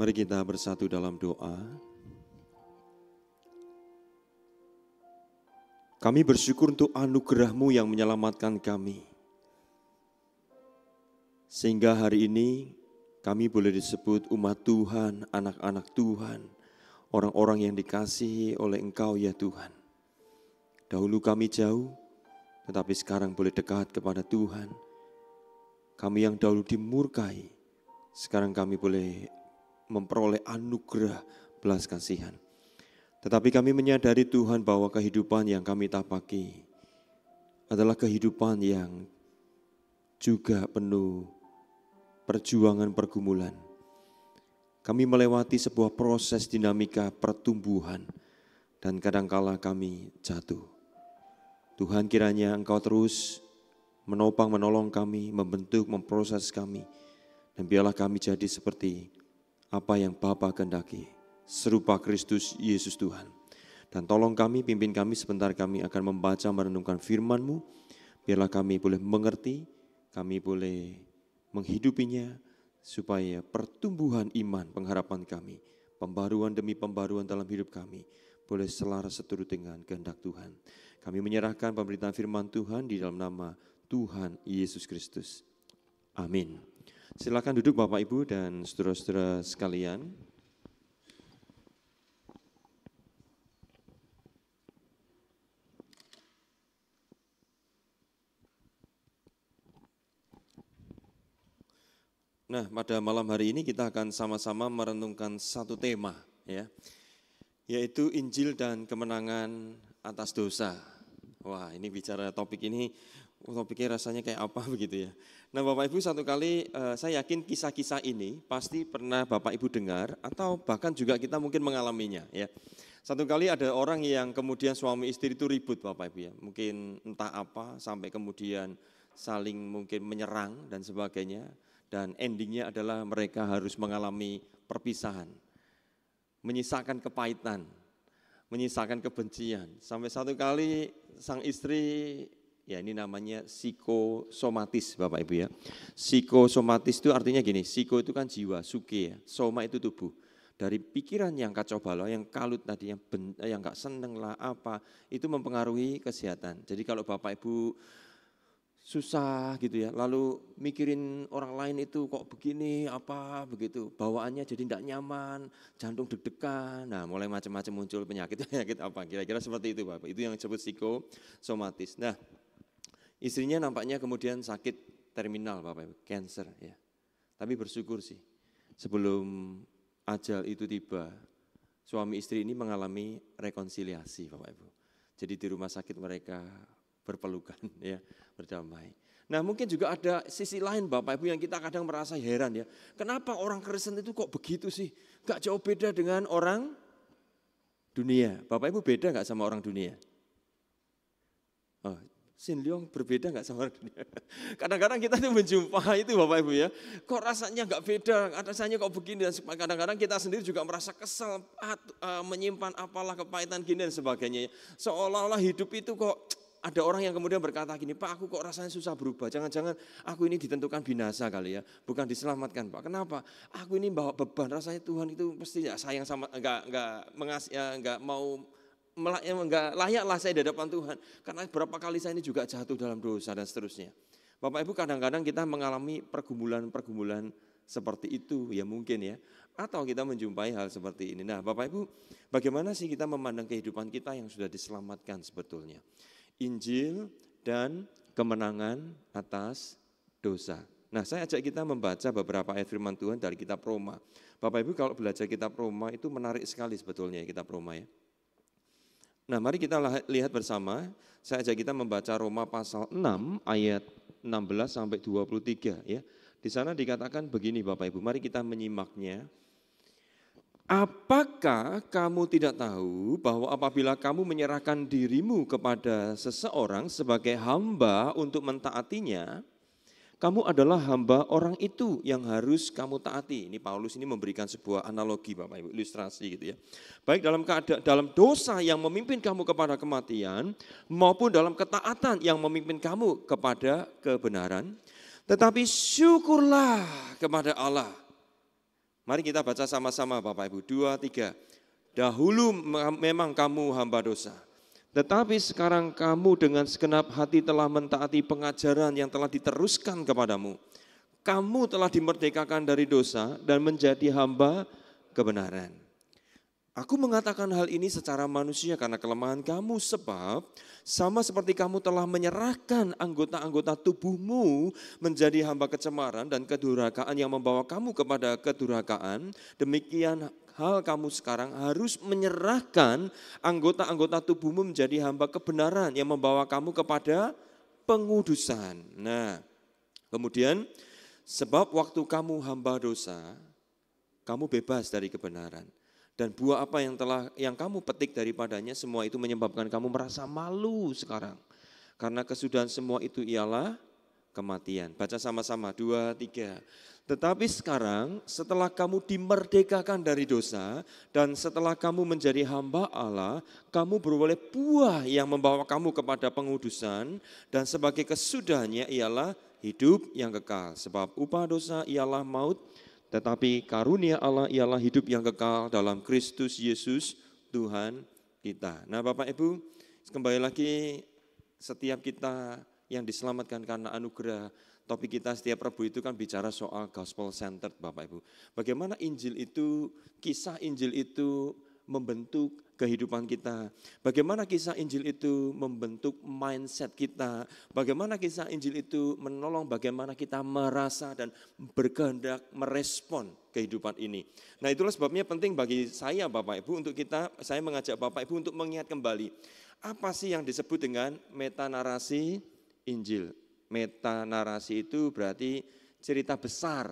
Mari kita bersatu dalam doa. Kami bersyukur untuk anugerahmu yang menyelamatkan kami. Sehingga hari ini kami boleh disebut umat Tuhan, anak-anak Tuhan, orang-orang yang dikasihi oleh Engkau ya Tuhan. Dahulu kami jauh, tetapi sekarang boleh dekat kepada Tuhan. Kami yang dahulu dimurkai, sekarang kami boleh memperoleh anugerah belas kasihan. Tetapi kami menyadari Tuhan bahwa kehidupan yang kami tapaki adalah kehidupan yang juga penuh perjuangan pergumulan. Kami melewati sebuah proses dinamika pertumbuhan dan kadangkala kami jatuh. Tuhan kiranya Engkau terus menopang, menolong kami, membentuk, memproses kami. Dan biarlah kami jadi seperti apa yang Bapa kehendaki, serupa Kristus Yesus Tuhan. Dan tolong kami, pimpin kami sebentar kami akan membaca merenungkan firman-Mu, biarlah kami boleh mengerti, kami boleh menghidupinya, supaya pertumbuhan iman pengharapan kami, pembaruan demi pembaruan dalam hidup kami, boleh selaras seturut dengan kehendak Tuhan. Kami menyerahkan pemberitaan firman Tuhan di dalam nama Tuhan Yesus Kristus. Amin. Silakan duduk Bapak Ibu dan saudara-saudara sekalian. Nah, pada malam hari ini kita akan sama-sama merenungkan satu tema ya. Yaitu Injil dan kemenangan atas dosa. Wah, ini bicara topik ini pikir rasanya kayak apa begitu ya. Nah Bapak Ibu satu kali uh, saya yakin kisah-kisah ini pasti pernah Bapak Ibu dengar atau bahkan juga kita mungkin mengalaminya ya. Satu kali ada orang yang kemudian suami istri itu ribut Bapak Ibu ya. Mungkin entah apa sampai kemudian saling mungkin menyerang dan sebagainya. Dan endingnya adalah mereka harus mengalami perpisahan. Menyisakan kepahitan, menyisakan kebencian. Sampai satu kali sang istri ya ini namanya psikosomatis Bapak Ibu ya. Psikosomatis itu artinya gini, psiko itu kan jiwa, suke ya, soma itu tubuh. Dari pikiran yang kacau balau, yang kalut tadi, yang ben, eh, yang nggak seneng lah apa, itu mempengaruhi kesehatan. Jadi kalau Bapak Ibu susah gitu ya, lalu mikirin orang lain itu kok begini apa begitu, bawaannya jadi tidak nyaman, jantung deg-degan, nah mulai macam-macam muncul penyakit-penyakit apa, kira-kira seperti itu Bapak, itu yang disebut psikosomatis. Nah Istrinya nampaknya kemudian sakit terminal Bapak Ibu, cancer ya. Tapi bersyukur sih, sebelum ajal itu tiba, suami istri ini mengalami rekonsiliasi Bapak Ibu. Jadi di rumah sakit mereka berpelukan ya, berdamai. Nah mungkin juga ada sisi lain Bapak Ibu yang kita kadang merasa heran ya. Kenapa orang Kristen itu kok begitu sih? Gak jauh beda dengan orang dunia. Bapak Ibu beda gak sama orang dunia? Oh, Sin Leong berbeda nggak sama dunia? Kadang-kadang kita tuh menjumpai itu Bapak Ibu ya. Kok rasanya nggak beda, rasanya kok begini. Dan kadang-kadang kita sendiri juga merasa kesel, e, menyimpan apalah kepahitan gini dan sebagainya. Ya. Seolah-olah hidup itu kok ada orang yang kemudian berkata gini, Pak aku kok rasanya susah berubah. Jangan-jangan aku ini ditentukan binasa kali ya. Bukan diselamatkan Pak. Kenapa? Aku ini bawa beban, rasanya Tuhan itu pasti ya sayang sama, enggak, enggak, mengas, ya, nggak mau enggak layaklah saya di hadapan Tuhan. Karena berapa kali saya ini juga jatuh dalam dosa dan seterusnya. Bapak Ibu kadang-kadang kita mengalami pergumulan-pergumulan seperti itu ya mungkin ya. Atau kita menjumpai hal seperti ini. Nah Bapak Ibu bagaimana sih kita memandang kehidupan kita yang sudah diselamatkan sebetulnya. Injil dan kemenangan atas dosa. Nah, saya ajak kita membaca beberapa ayat firman Tuhan dari kitab Roma. Bapak Ibu kalau belajar kitab Roma itu menarik sekali sebetulnya ya kitab Roma ya. Nah mari kita lihat bersama, saya ajak kita membaca Roma pasal 6 ayat 16 sampai 23 ya. Di sana dikatakan begini Bapak Ibu, mari kita menyimaknya. Apakah kamu tidak tahu bahwa apabila kamu menyerahkan dirimu kepada seseorang sebagai hamba untuk mentaatinya, kamu adalah hamba orang itu yang harus kamu taati. Ini Paulus ini memberikan sebuah analogi Bapak Ibu, ilustrasi gitu ya. Baik dalam keadaan dalam dosa yang memimpin kamu kepada kematian maupun dalam ketaatan yang memimpin kamu kepada kebenaran. Tetapi syukurlah kepada Allah. Mari kita baca sama-sama Bapak Ibu, dua, tiga. Dahulu memang kamu hamba dosa, tetapi sekarang kamu dengan segenap hati telah mentaati pengajaran yang telah diteruskan kepadamu. Kamu telah dimerdekakan dari dosa dan menjadi hamba kebenaran. Aku mengatakan hal ini secara manusia karena kelemahan kamu sebab sama seperti kamu telah menyerahkan anggota-anggota tubuhmu menjadi hamba kecemaran dan kedurakaan yang membawa kamu kepada kedurakaan, demikian hal kamu sekarang harus menyerahkan anggota-anggota tubuhmu menjadi hamba kebenaran yang membawa kamu kepada pengudusan. Nah, kemudian sebab waktu kamu hamba dosa, kamu bebas dari kebenaran. Dan buah apa yang telah yang kamu petik daripadanya semua itu menyebabkan kamu merasa malu sekarang. Karena kesudahan semua itu ialah kematian. Baca sama-sama, dua, tiga. Tetapi sekarang setelah kamu dimerdekakan dari dosa dan setelah kamu menjadi hamba Allah, kamu beroleh buah yang membawa kamu kepada pengudusan dan sebagai kesudahnya ialah hidup yang kekal. Sebab upah dosa ialah maut, tetapi karunia Allah ialah hidup yang kekal dalam Kristus Yesus Tuhan kita. Nah Bapak Ibu, kembali lagi setiap kita yang diselamatkan karena anugerah Topik kita setiap Rabu itu kan bicara soal gospel centered Bapak Ibu. Bagaimana Injil itu, kisah Injil itu membentuk kehidupan kita. Bagaimana kisah Injil itu membentuk mindset kita. Bagaimana kisah Injil itu menolong bagaimana kita merasa dan berkehendak merespon kehidupan ini. Nah itulah sebabnya penting bagi saya Bapak Ibu untuk kita, saya mengajak Bapak Ibu untuk mengingat kembali. Apa sih yang disebut dengan meta narasi Injil? Meta narasi itu berarti cerita besar,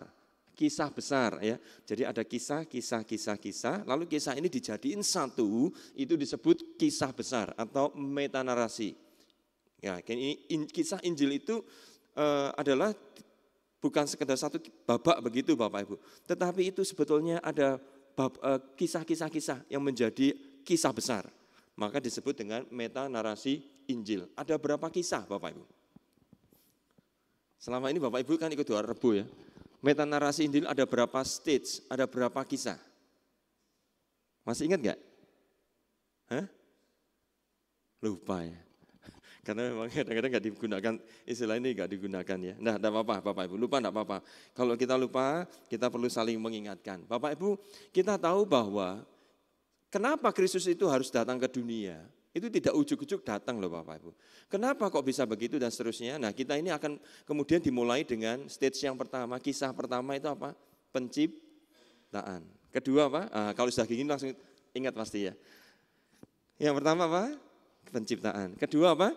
kisah besar ya. Jadi ada kisah, kisah, kisah, kisah, lalu kisah ini dijadiin satu, itu disebut kisah besar atau meta narasi. Ya, ini in, kisah Injil itu e, adalah bukan sekedar satu babak begitu Bapak Ibu, tetapi itu sebetulnya ada kisah-kisah-kisah eh, e, yang menjadi kisah besar. Maka disebut dengan meta narasi Injil. Ada berapa kisah Bapak Ibu? Selama ini Bapak Ibu kan ikut doa rebo ya. Meta narasi Injil ada berapa stage, ada berapa kisah? Masih ingat nggak? Hah? Lupa ya. Karena memang kadang-kadang nggak digunakan, istilah ini nggak digunakan ya. Nah, tidak apa-apa Bapak Ibu, lupa tidak apa-apa. Kalau kita lupa, kita perlu saling mengingatkan. Bapak Ibu, kita tahu bahwa kenapa Kristus itu harus datang ke dunia? Itu tidak ujuk-ujuk datang loh Bapak Ibu. Kenapa kok bisa begitu dan seterusnya? Nah kita ini akan kemudian dimulai dengan stage yang pertama, kisah pertama itu apa? Penciptaan. Kedua apa? Nah, kalau sudah gini langsung ingat pasti ya. Yang pertama apa? Penciptaan. Kedua apa?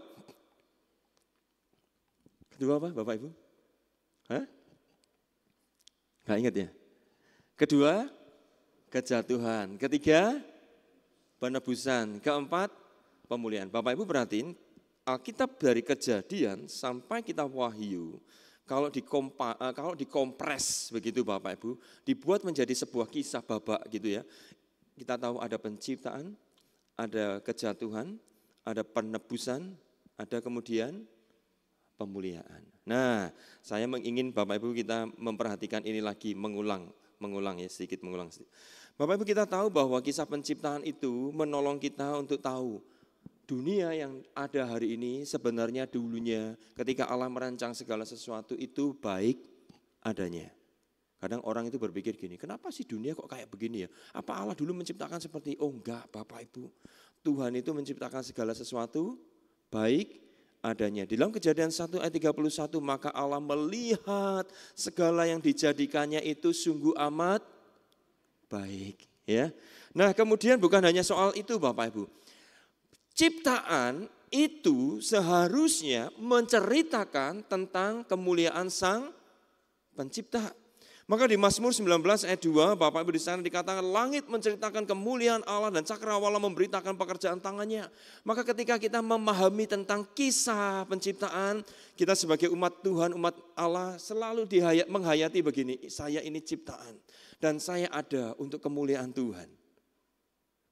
Kedua apa Bapak Ibu? Hah? Gak ingat ya? Kedua, kejatuhan. Ketiga, penebusan. Keempat, pemulihan. Bapak Ibu perhatiin, Alkitab dari kejadian sampai kita wahyu, kalau, dikompa, eh, kalau dikompres begitu Bapak Ibu, dibuat menjadi sebuah kisah babak gitu ya. Kita tahu ada penciptaan, ada kejatuhan, ada penebusan, ada kemudian pemuliaan. Nah, saya ingin Bapak Ibu kita memperhatikan ini lagi mengulang, mengulang ya sedikit mengulang. Bapak Ibu kita tahu bahwa kisah penciptaan itu menolong kita untuk tahu dunia yang ada hari ini sebenarnya dulunya ketika Allah merancang segala sesuatu itu baik adanya. Kadang orang itu berpikir gini, kenapa sih dunia kok kayak begini ya? Apa Allah dulu menciptakan seperti, oh enggak Bapak Ibu. Tuhan itu menciptakan segala sesuatu baik adanya. Di dalam kejadian 1 ayat 31, maka Allah melihat segala yang dijadikannya itu sungguh amat baik. Ya, Nah kemudian bukan hanya soal itu Bapak Ibu, ciptaan itu seharusnya menceritakan tentang kemuliaan Sang Pencipta. Maka di Mazmur 19 ayat 2 Bapak Ibu di sana dikatakan langit menceritakan kemuliaan Allah dan cakrawala memberitakan pekerjaan tangannya. Maka ketika kita memahami tentang kisah penciptaan, kita sebagai umat Tuhan, umat Allah selalu dihayat menghayati begini, saya ini ciptaan dan saya ada untuk kemuliaan Tuhan.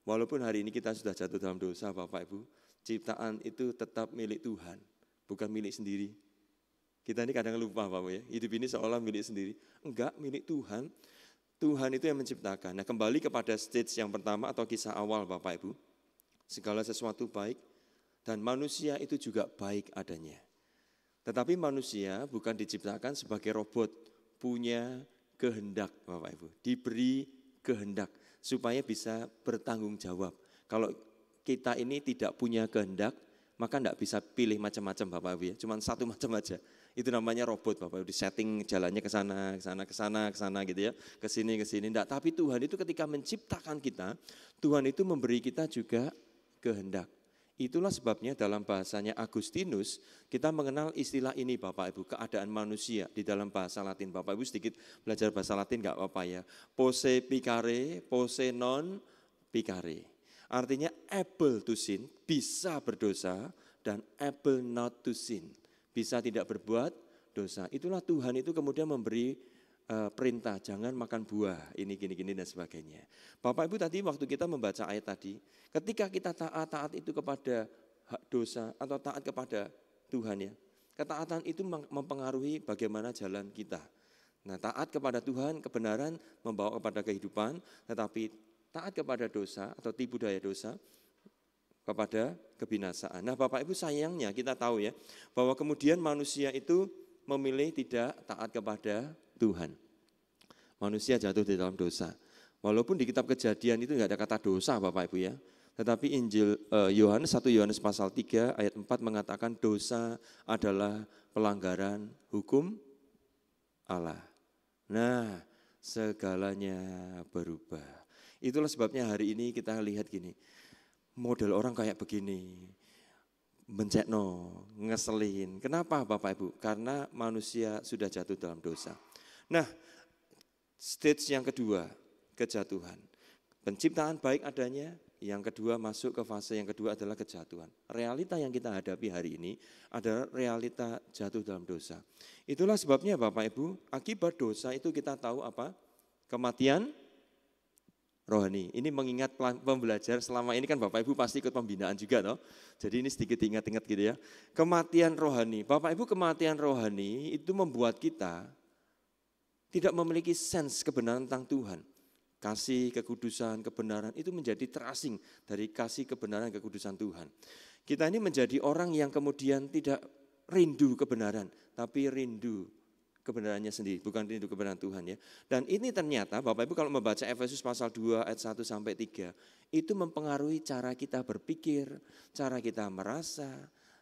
Walaupun hari ini kita sudah jatuh dalam dosa Bapak Ibu, ciptaan itu tetap milik Tuhan, bukan milik sendiri. Kita ini kadang lupa Bapak ya, hidup ini seolah milik sendiri. Enggak, milik Tuhan. Tuhan itu yang menciptakan. Nah kembali kepada stage yang pertama atau kisah awal Bapak Ibu. Segala sesuatu baik dan manusia itu juga baik adanya. Tetapi manusia bukan diciptakan sebagai robot, punya kehendak Bapak Ibu, diberi kehendak supaya bisa bertanggung jawab. Kalau kita ini tidak punya kehendak, maka tidak bisa pilih macam-macam Bapak Ibu ya, cuman satu macam aja. Itu namanya robot Bapak Ibu, di setting jalannya ke sana, ke sana, ke sana, ke sana gitu ya, ke sini, ke sini. tapi Tuhan itu ketika menciptakan kita, Tuhan itu memberi kita juga kehendak. Itulah sebabnya dalam bahasanya Agustinus kita mengenal istilah ini Bapak Ibu, keadaan manusia di dalam bahasa Latin. Bapak Ibu sedikit belajar bahasa Latin enggak apa-apa ya. Pose picare, pose non picare. Artinya able to sin, bisa berdosa dan able not to sin, bisa tidak berbuat dosa. Itulah Tuhan itu kemudian memberi Eh, perintah, jangan makan buah, ini gini-gini dan sebagainya. Bapak Ibu tadi waktu kita membaca ayat tadi, ketika kita taat, taat itu kepada dosa atau taat kepada Tuhan ya. Ketaatan itu mempengaruhi bagaimana jalan kita. Nah taat kepada Tuhan, kebenaran membawa kepada kehidupan, tetapi taat kepada dosa atau tipu daya dosa kepada kebinasaan. Nah, Bapak Ibu sayangnya kita tahu ya bahwa kemudian manusia itu memilih tidak taat kepada Tuhan. Manusia jatuh di dalam dosa. Walaupun di kitab kejadian itu nggak ada kata dosa Bapak Ibu ya. Tetapi Injil eh, Yohanes eh, 1 Yohanes pasal 3 ayat 4 mengatakan dosa adalah pelanggaran hukum Allah. Nah, segalanya berubah. Itulah sebabnya hari ini kita lihat gini. Model orang kayak begini. Mencekno, ngeselin. Kenapa Bapak Ibu? Karena manusia sudah jatuh dalam dosa. Nah, stage yang kedua, kejatuhan. Penciptaan baik adanya, yang kedua masuk ke fase yang kedua adalah kejatuhan. Realita yang kita hadapi hari ini adalah realita jatuh dalam dosa. Itulah sebabnya Bapak Ibu, akibat dosa itu kita tahu apa? Kematian rohani. Ini mengingat pembelajar selama ini kan Bapak Ibu pasti ikut pembinaan juga toh. Jadi ini sedikit ingat-ingat gitu ya. Kematian rohani. Bapak Ibu kematian rohani itu membuat kita tidak memiliki sens kebenaran tentang Tuhan. Kasih, kekudusan, kebenaran itu menjadi terasing dari kasih, kebenaran, kekudusan Tuhan. Kita ini menjadi orang yang kemudian tidak rindu kebenaran, tapi rindu kebenarannya sendiri, bukan rindu kebenaran Tuhan ya. Dan ini ternyata Bapak Ibu kalau membaca Efesus pasal 2 ayat 1 sampai 3, itu mempengaruhi cara kita berpikir, cara kita merasa,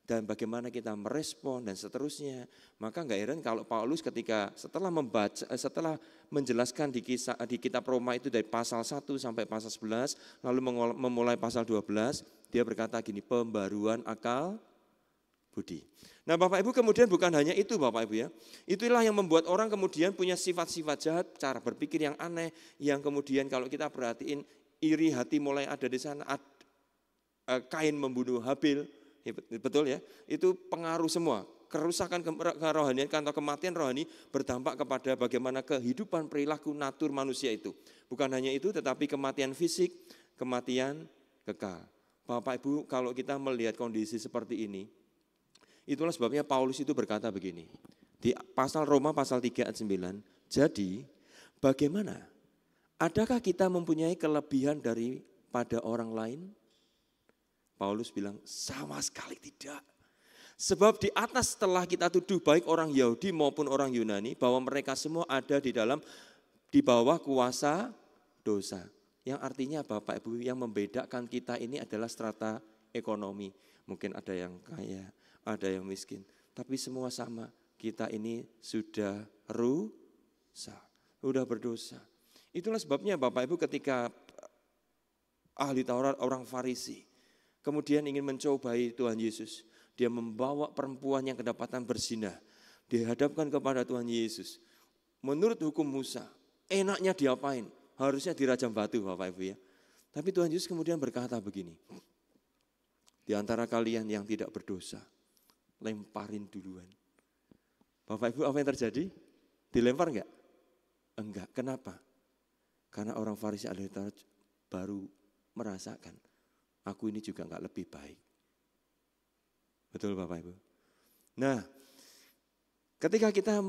dan bagaimana kita merespon dan seterusnya. Maka enggak heran kalau Paulus ketika setelah membaca eh, setelah menjelaskan di kisah di kitab Roma itu dari pasal 1 sampai pasal 11 lalu memulai pasal 12 dia berkata gini pembaruan akal budi. Nah, Bapak Ibu kemudian bukan hanya itu Bapak Ibu ya. Itulah yang membuat orang kemudian punya sifat-sifat jahat, cara berpikir yang aneh yang kemudian kalau kita perhatiin iri hati mulai ada di sana. Eh, kain membunuh Habil, Iya, betul ya? Itu pengaruh semua. Kerusakan kerohanian atau kematian rohani berdampak kepada bagaimana kehidupan perilaku natur manusia itu. Bukan hanya itu tetapi kematian fisik, kematian kekal. Bapak Ibu kalau kita melihat kondisi seperti ini, itulah sebabnya Paulus itu berkata begini. Di pasal Roma pasal 3 ayat 9, jadi bagaimana? Adakah kita mempunyai kelebihan daripada orang lain? Paulus bilang sama sekali tidak. Sebab di atas telah kita tuduh baik orang Yahudi maupun orang Yunani bahwa mereka semua ada di dalam di bawah kuasa dosa. Yang artinya Bapak Ibu yang membedakan kita ini adalah strata ekonomi. Mungkin ada yang kaya, ada yang miskin, tapi semua sama. Kita ini sudah rusak, sudah berdosa. Itulah sebabnya Bapak Ibu ketika ahli Taurat orang Farisi kemudian ingin mencobai Tuhan Yesus. Dia membawa perempuan yang kedapatan bersinah, dihadapkan kepada Tuhan Yesus. Menurut hukum Musa, enaknya diapain? Harusnya dirajam batu Bapak Ibu ya. Tapi Tuhan Yesus kemudian berkata begini, di antara kalian yang tidak berdosa, lemparin duluan. Bapak Ibu apa yang terjadi? Dilempar enggak? Enggak, kenapa? Karena orang Farisi ahli baru merasakan aku ini juga enggak lebih baik. Betul Bapak Ibu? Nah, ketika kita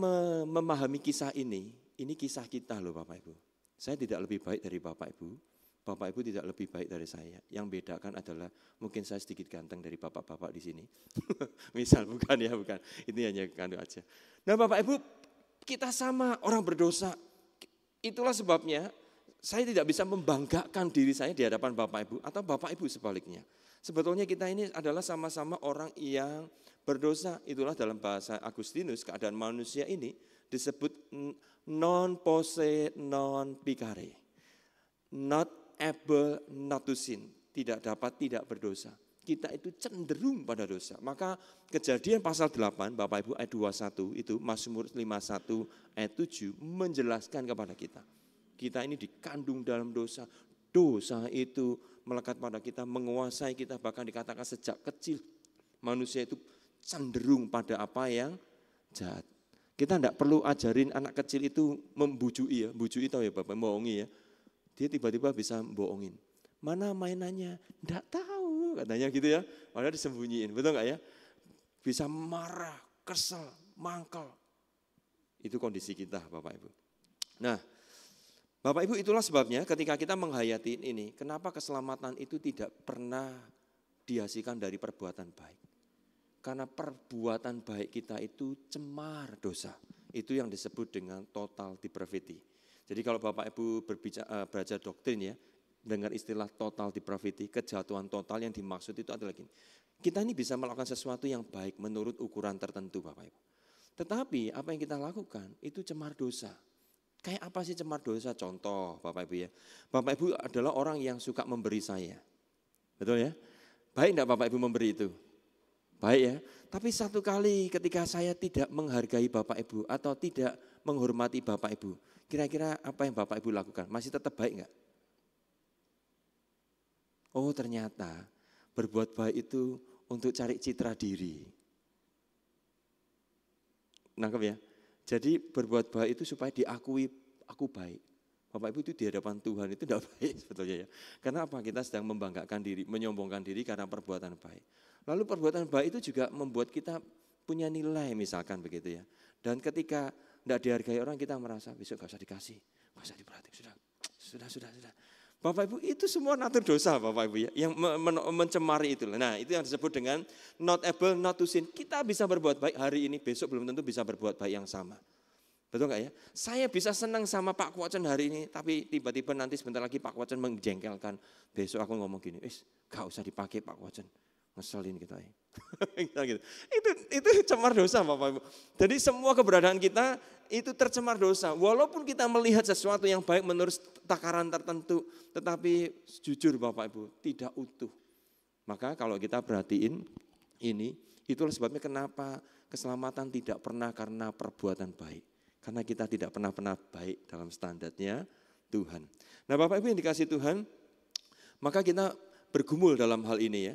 memahami kisah ini, ini kisah kita loh Bapak Ibu. Saya tidak lebih baik dari Bapak Ibu, Bapak Ibu tidak lebih baik dari saya. Yang bedakan adalah mungkin saya sedikit ganteng dari bapak-bapak di sini. Misal bukan ya, bukan. Ini hanya kandu aja. Nah Bapak Ibu, kita sama orang berdosa. Itulah sebabnya saya tidak bisa membanggakan diri saya di hadapan Bapak Ibu atau Bapak Ibu sebaliknya. Sebetulnya kita ini adalah sama-sama orang yang berdosa. Itulah dalam bahasa Agustinus keadaan manusia ini disebut non pose non picare. Not able not to sin. Tidak dapat tidak berdosa. Kita itu cenderung pada dosa. Maka kejadian pasal 8, Bapak Ibu ayat 21 itu Mazmur 51 ayat 7 menjelaskan kepada kita kita ini dikandung dalam dosa. Dosa itu melekat pada kita, menguasai kita, bahkan dikatakan sejak kecil manusia itu cenderung pada apa yang jahat. Kita tidak perlu ajarin anak kecil itu membujui ya, bujui tahu ya Bapak, membohongi ya. Dia tiba-tiba bisa bohongin. Mana mainannya? Tidak tahu katanya gitu ya. Padahal disembunyiin, betul nggak ya? Bisa marah, kesel, mangkel, Itu kondisi kita Bapak Ibu. Nah, Bapak Ibu itulah sebabnya ketika kita menghayati ini, kenapa keselamatan itu tidak pernah dihasilkan dari perbuatan baik. Karena perbuatan baik kita itu cemar dosa. Itu yang disebut dengan total depravity. Jadi kalau Bapak Ibu berbicara, eh, belajar doktrin ya, dengar istilah total depravity, kejatuhan total yang dimaksud itu adalah gini. Kita ini bisa melakukan sesuatu yang baik menurut ukuran tertentu Bapak Ibu. Tetapi apa yang kita lakukan itu cemar dosa. Kayak apa sih cemar dosa? Contoh Bapak Ibu ya. Bapak Ibu adalah orang yang suka memberi saya. Betul ya? Baik enggak Bapak Ibu memberi itu? Baik ya. Tapi satu kali ketika saya tidak menghargai Bapak Ibu atau tidak menghormati Bapak Ibu, kira-kira apa yang Bapak Ibu lakukan? Masih tetap baik enggak? Oh ternyata berbuat baik itu untuk cari citra diri. Nangkep ya? Jadi berbuat baik itu supaya diakui aku baik. Bapak Ibu itu di hadapan Tuhan itu tidak baik sebetulnya ya. Karena apa? Kita sedang membanggakan diri, menyombongkan diri karena perbuatan baik. Lalu perbuatan baik itu juga membuat kita punya nilai misalkan begitu ya. Dan ketika tidak dihargai orang kita merasa besok gak usah dikasih, gak usah diperhatiin, sudah, sudah, sudah, sudah. Bapak Ibu itu semua natur dosa Bapak Ibu ya, yang mencemari itu. Nah itu yang disebut dengan not able not to sin. Kita bisa berbuat baik hari ini, besok belum tentu bisa berbuat baik yang sama. Betul nggak ya? Saya bisa senang sama Pak Kwocen hari ini, tapi tiba-tiba nanti sebentar lagi Pak Kwocen menjengkelkan. Besok aku ngomong gini, "Eh, gak usah dipakai Pak Kwocen ngeselin kita. gitu. itu itu cemar dosa Bapak Ibu. Jadi semua keberadaan kita itu tercemar dosa. Walaupun kita melihat sesuatu yang baik menurut takaran tertentu, tetapi jujur Bapak Ibu, tidak utuh. Maka kalau kita perhatiin ini, itulah sebabnya kenapa keselamatan tidak pernah karena perbuatan baik. Karena kita tidak pernah pernah baik dalam standarnya Tuhan. Nah Bapak Ibu yang dikasih Tuhan, maka kita bergumul dalam hal ini ya.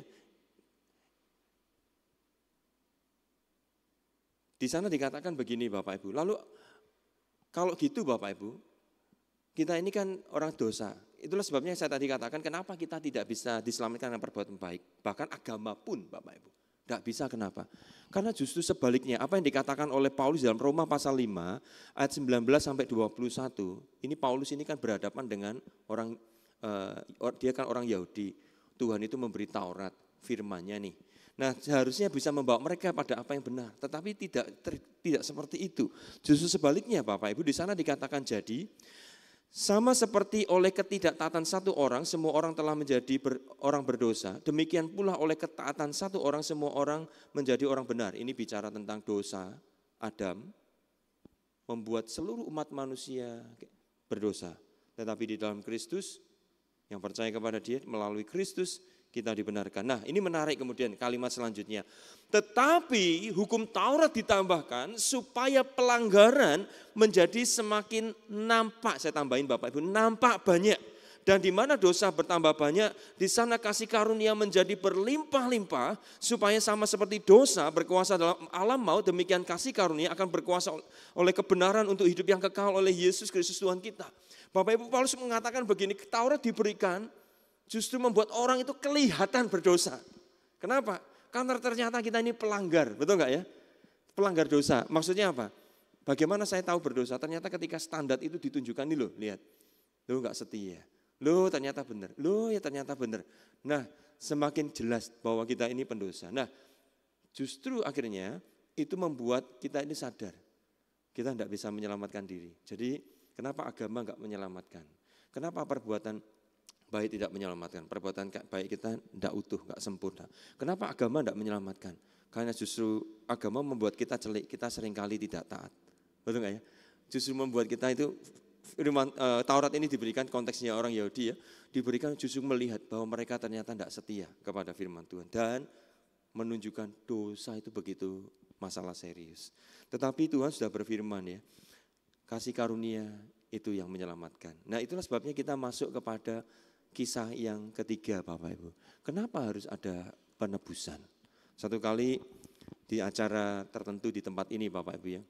Di sana dikatakan begini Bapak Ibu. Lalu kalau gitu Bapak Ibu, kita ini kan orang dosa. Itulah sebabnya saya tadi katakan kenapa kita tidak bisa diselamatkan dengan perbuatan baik. Bahkan agama pun Bapak Ibu. Tidak bisa kenapa? Karena justru sebaliknya apa yang dikatakan oleh Paulus dalam Roma pasal 5 ayat 19 sampai 21. Ini Paulus ini kan berhadapan dengan orang eh, dia kan orang Yahudi. Tuhan itu memberi Taurat firmannya nih. Nah, seharusnya bisa membawa mereka pada apa yang benar, tetapi tidak ter, tidak seperti itu. Justru sebaliknya, Bapak Ibu, di sana dikatakan jadi sama seperti oleh ketidaktaatan satu orang semua orang telah menjadi ber, orang berdosa, demikian pula oleh ketaatan satu orang semua orang menjadi orang benar. Ini bicara tentang dosa Adam membuat seluruh umat manusia berdosa. Tetapi di dalam Kristus yang percaya kepada Dia melalui Kristus kita dibenarkan. Nah, ini menarik kemudian kalimat selanjutnya. Tetapi hukum Taurat ditambahkan supaya pelanggaran menjadi semakin nampak. Saya tambahin Bapak Ibu, nampak banyak. Dan di mana dosa bertambah banyak, di sana kasih karunia menjadi berlimpah-limpah supaya sama seperti dosa berkuasa dalam alam maut, demikian kasih karunia akan berkuasa oleh kebenaran untuk hidup yang kekal oleh Yesus Kristus Tuhan kita. Bapak Ibu Paulus mengatakan begini, Taurat diberikan justru membuat orang itu kelihatan berdosa. Kenapa? Karena ternyata kita ini pelanggar, betul nggak ya? Pelanggar dosa. Maksudnya apa? Bagaimana saya tahu berdosa? Ternyata ketika standar itu ditunjukkan nih loh, lihat. Lo nggak setia. Lo ternyata benar. Lo ya ternyata benar. Nah, semakin jelas bahwa kita ini pendosa. Nah, justru akhirnya itu membuat kita ini sadar. Kita tidak bisa menyelamatkan diri. Jadi kenapa agama nggak menyelamatkan? Kenapa perbuatan baik tidak menyelamatkan. Perbuatan baik kita tidak utuh, tidak sempurna. Kenapa agama tidak menyelamatkan? Karena justru agama membuat kita celik, kita seringkali tidak taat. Betul nggak ya? Justru membuat kita itu firman eh, Taurat ini diberikan konteksnya orang Yahudi ya, diberikan justru melihat bahwa mereka ternyata tidak setia kepada firman Tuhan dan menunjukkan dosa itu begitu masalah serius. Tetapi Tuhan sudah berfirman ya, kasih karunia itu yang menyelamatkan. Nah itulah sebabnya kita masuk kepada kisah yang ketiga Bapak Ibu. Kenapa harus ada penebusan? Satu kali di acara tertentu di tempat ini Bapak Ibu ya,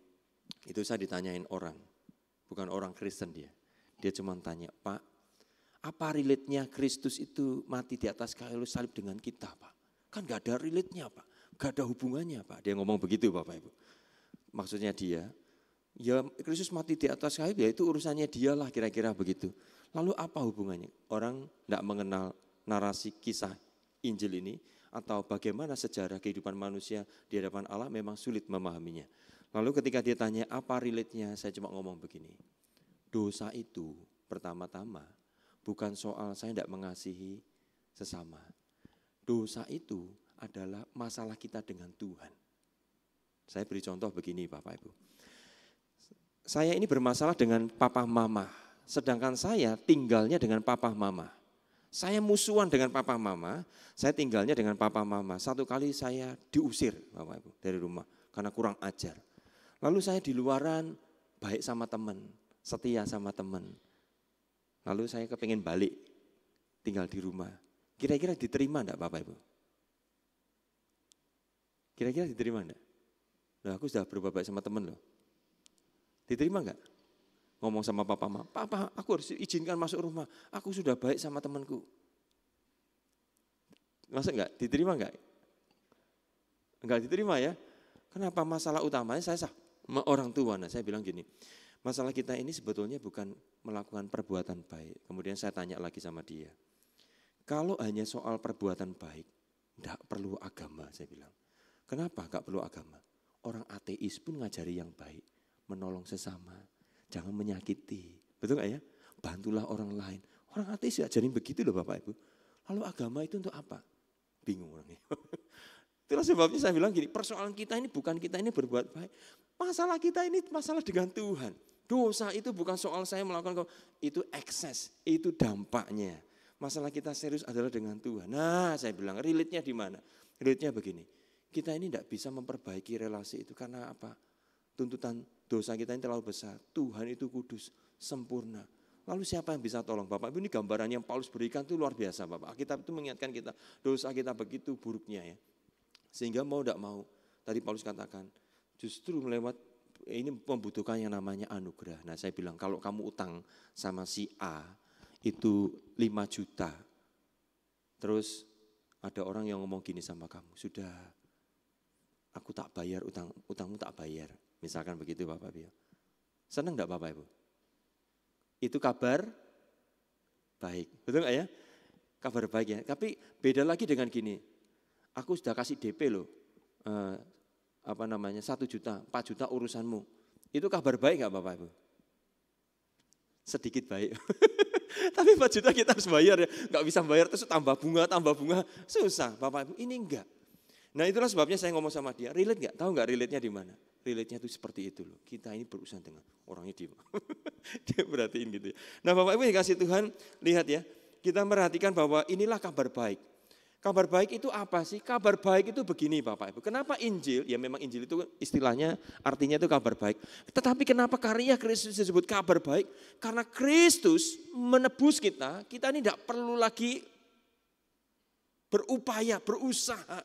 itu saya ditanyain orang, bukan orang Kristen dia. Dia cuma tanya, Pak, apa relate-nya Kristus itu mati di atas kayu salib dengan kita Pak? Kan gak ada relate-nya Pak, gak ada hubungannya Pak. Dia ngomong begitu Bapak Ibu. Maksudnya dia, ya Kristus mati di atas kayu ya itu urusannya dialah kira-kira begitu. Lalu apa hubungannya? Orang tidak mengenal narasi kisah Injil ini atau bagaimana sejarah kehidupan manusia di hadapan Allah memang sulit memahaminya. Lalu ketika dia tanya apa relate-nya, saya cuma ngomong begini. Dosa itu pertama-tama bukan soal saya tidak mengasihi sesama. Dosa itu adalah masalah kita dengan Tuhan. Saya beri contoh begini Bapak Ibu. Saya ini bermasalah dengan papa mama Sedangkan saya tinggalnya dengan papa mama. Saya musuhan dengan papa mama, saya tinggalnya dengan papa mama. Satu kali saya diusir Bapak Ibu dari rumah karena kurang ajar. Lalu saya di luaran baik sama teman, setia sama teman. Lalu saya kepingin balik, tinggal di rumah. Kira-kira diterima enggak Bapak Ibu? Kira-kira diterima enggak? Loh, aku sudah berubah baik sama teman loh. Diterima enggak? ngomong sama papa mama, papa aku harus izinkan masuk rumah, aku sudah baik sama temanku. Masa enggak? Diterima enggak? Enggak diterima ya. Kenapa masalah utamanya saya sah, orang tua, nah saya bilang gini, masalah kita ini sebetulnya bukan melakukan perbuatan baik. Kemudian saya tanya lagi sama dia, kalau hanya soal perbuatan baik, enggak perlu agama, saya bilang. Kenapa enggak perlu agama? Orang ateis pun ngajari yang baik, menolong sesama, Jangan menyakiti. Betul nggak ya? Bantulah orang lain. Orang ateis ya, jadi begitu loh Bapak Ibu. Lalu agama itu untuk apa? Bingung orangnya. Itulah sebabnya saya bilang gini, persoalan kita ini bukan kita ini berbuat baik. Masalah kita ini masalah dengan Tuhan. Dosa itu bukan soal saya melakukan, itu ekses, itu dampaknya. Masalah kita serius adalah dengan Tuhan. Nah saya bilang, relate-nya di mana? Relate-nya begini, kita ini tidak bisa memperbaiki relasi itu karena apa? Tuntutan Dosa kita ini terlalu besar. Tuhan itu kudus, sempurna. Lalu siapa yang bisa tolong Bapak? Ini gambaran yang Paulus berikan itu luar biasa Bapak. Kitab itu mengingatkan kita, dosa kita begitu buruknya ya. Sehingga mau tidak mau, tadi Paulus katakan, justru melewat eh, ini membutuhkan yang namanya anugerah. Nah saya bilang kalau kamu utang sama si A itu 5 juta. Terus ada orang yang ngomong gini sama kamu, sudah aku tak bayar utang utangmu tak bayar. Misalkan begitu Bapak ibu Senang enggak Bapak Ibu? Itu kabar baik. Betul enggak ya? Kabar baik ya. Tapi beda lagi dengan gini. Aku sudah kasih DP loh. Eh, apa namanya? satu juta, empat juta urusanmu. Itu kabar baik enggak Bapak Ibu? Sedikit baik. Tapi empat juta kita harus bayar ya. Enggak bisa bayar terus tambah bunga, tambah bunga. Susah Bapak Ibu. Ini enggak. Nah itulah sebabnya saya ngomong sama dia, relate nggak? Tahu nggak relate-nya di mana? relate-nya itu seperti itu loh. Kita ini berurusan dengan orangnya dia. dia perhatiin gitu ya. Nah Bapak Ibu dikasih Tuhan, lihat ya. Kita merhatikan bahwa inilah kabar baik. Kabar baik itu apa sih? Kabar baik itu begini Bapak Ibu. Kenapa Injil? Ya memang Injil itu istilahnya artinya itu kabar baik. Tetapi kenapa karya Kristus disebut kabar baik? Karena Kristus menebus kita, kita ini tidak perlu lagi berupaya, berusaha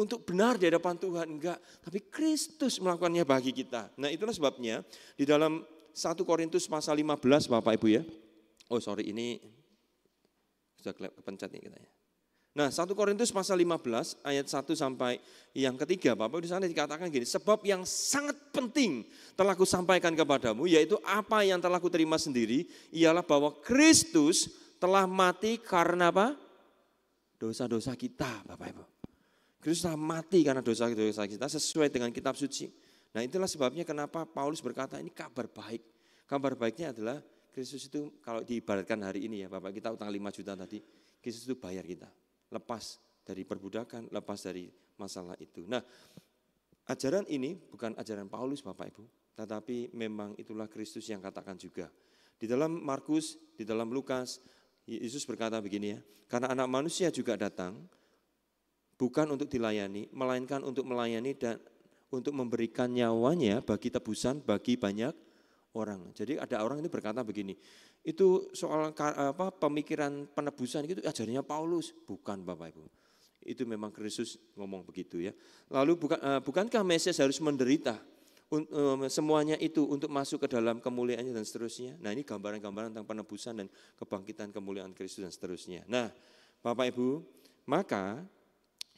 untuk benar di hadapan Tuhan, enggak. Tapi Kristus melakukannya bagi kita. Nah itulah sebabnya di dalam 1 Korintus pasal 15 Bapak Ibu ya. Oh sorry ini sudah kepencet nih kita ya. Nah 1 Korintus pasal 15 ayat 1 sampai yang ketiga Bapak Ibu di sana dikatakan gini. Sebab yang sangat penting telah sampaikan kepadamu yaitu apa yang telah terima sendiri ialah bahwa Kristus telah mati karena apa? Dosa-dosa kita Bapak Ibu. Kristus telah mati karena dosa-dosa kita sesuai dengan kitab suci. Nah itulah sebabnya kenapa Paulus berkata ini kabar baik. Kabar baiknya adalah Kristus itu kalau diibaratkan hari ini ya Bapak kita utang 5 juta tadi, Kristus itu bayar kita. Lepas dari perbudakan, lepas dari masalah itu. Nah ajaran ini bukan ajaran Paulus Bapak Ibu, tetapi memang itulah Kristus yang katakan juga. Di dalam Markus, di dalam Lukas, Yesus berkata begini ya, karena anak manusia juga datang, bukan untuk dilayani, melainkan untuk melayani dan untuk memberikan nyawanya bagi tebusan bagi banyak orang. Jadi ada orang itu berkata begini, itu soal apa pemikiran penebusan itu ajarannya Paulus, bukan Bapak Ibu. Itu memang Kristus ngomong begitu ya. Lalu bukan eh, bukankah Mesias harus menderita? Eh, semuanya itu untuk masuk ke dalam kemuliaannya dan seterusnya. Nah, ini gambaran-gambaran tentang penebusan dan kebangkitan kemuliaan Kristus dan seterusnya. Nah, Bapak Ibu, maka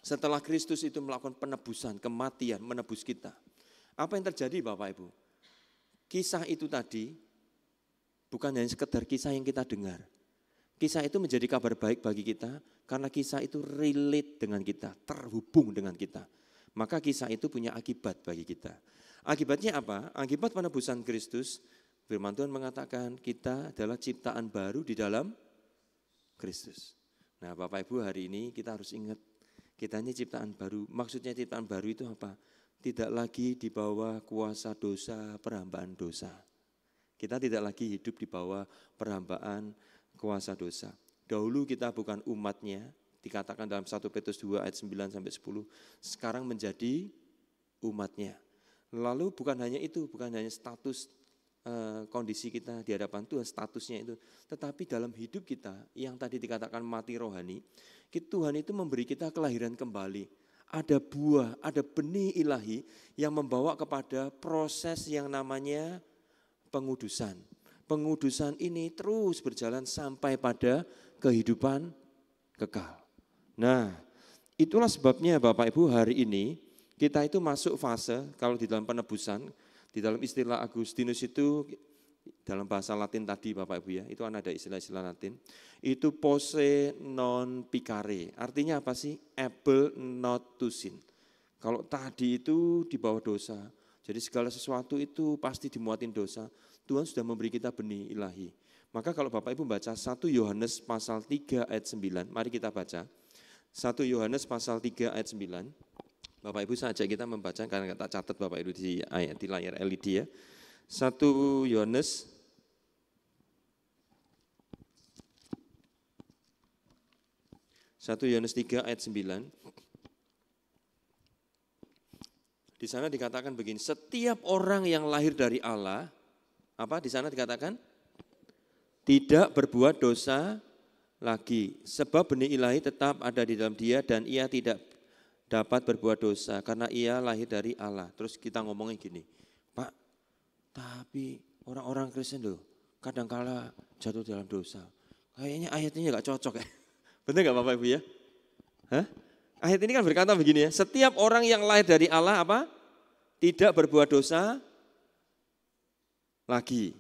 setelah Kristus itu melakukan penebusan, kematian, menebus kita. Apa yang terjadi Bapak Ibu? Kisah itu tadi bukan hanya sekedar kisah yang kita dengar. Kisah itu menjadi kabar baik bagi kita karena kisah itu relate dengan kita, terhubung dengan kita. Maka kisah itu punya akibat bagi kita. Akibatnya apa? Akibat penebusan Kristus, firman Tuhan mengatakan kita adalah ciptaan baru di dalam Kristus. Nah Bapak Ibu hari ini kita harus ingat kita ini ciptaan baru. Maksudnya ciptaan baru itu apa? Tidak lagi di bawah kuasa dosa, perhambaan dosa. Kita tidak lagi hidup di bawah perhambaan kuasa dosa. Dahulu kita bukan umatnya, dikatakan dalam 1 Petrus 2 ayat 9 sampai 10. Sekarang menjadi umatnya. Lalu bukan hanya itu, bukan hanya status Eh, kondisi kita di hadapan Tuhan, statusnya itu. Tetapi dalam hidup kita yang tadi dikatakan mati rohani, Tuhan itu memberi kita kelahiran kembali. Ada buah, ada benih ilahi yang membawa kepada proses yang namanya pengudusan. Pengudusan ini terus berjalan sampai pada kehidupan kekal. Nah, itulah sebabnya Bapak Ibu hari ini kita itu masuk fase kalau di dalam penebusan di dalam istilah Agustinus itu dalam bahasa Latin tadi Bapak Ibu ya, itu kan ada istilah-istilah Latin. Itu pose non picare. Artinya apa sih? Able not to sin. Kalau tadi itu di bawah dosa. Jadi segala sesuatu itu pasti dimuatin dosa. Tuhan sudah memberi kita benih ilahi. Maka kalau Bapak Ibu baca 1 Yohanes pasal 3 ayat 9, mari kita baca. 1 Yohanes pasal 3 ayat 9. Bapak Ibu saja kita membaca karena tak catat Bapak Ibu di di layar LED ya. 1 Yohanes Satu Yohanes 3 ayat 9. Di sana dikatakan begini, setiap orang yang lahir dari Allah, apa di sana dikatakan? Tidak berbuat dosa lagi, sebab benih ilahi tetap ada di dalam dia dan ia tidak dapat berbuat dosa karena ia lahir dari Allah. Terus kita ngomongin gini, Pak, tapi orang-orang Kristen loh kadangkala jatuh dalam dosa. Kayaknya ayat ini gak cocok ya. Bener gak Bapak Ibu ya? Hah? Ayat ini kan berkata begini ya, setiap orang yang lahir dari Allah apa? Tidak berbuat dosa lagi.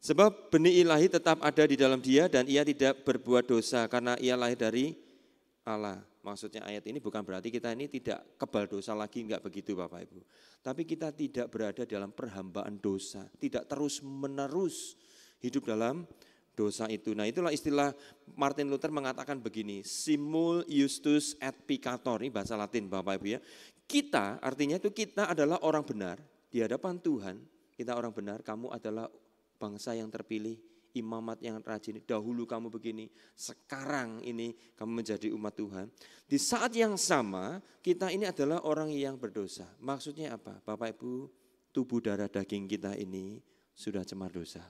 Sebab benih ilahi tetap ada di dalam dia dan ia tidak berbuat dosa karena ia lahir dari Allah. Maksudnya ayat ini bukan berarti kita ini tidak kebal dosa lagi, enggak begitu Bapak Ibu. Tapi kita tidak berada dalam perhambaan dosa, tidak terus menerus hidup dalam dosa itu. Nah itulah istilah Martin Luther mengatakan begini, simul justus et picator, ini bahasa latin Bapak Ibu ya. Kita artinya itu kita adalah orang benar di hadapan Tuhan, kita orang benar, kamu adalah bangsa yang terpilih imamat yang rajin. Dahulu kamu begini, sekarang ini kamu menjadi umat Tuhan. Di saat yang sama, kita ini adalah orang yang berdosa. Maksudnya apa? Bapak Ibu, tubuh darah daging kita ini sudah cemar dosa.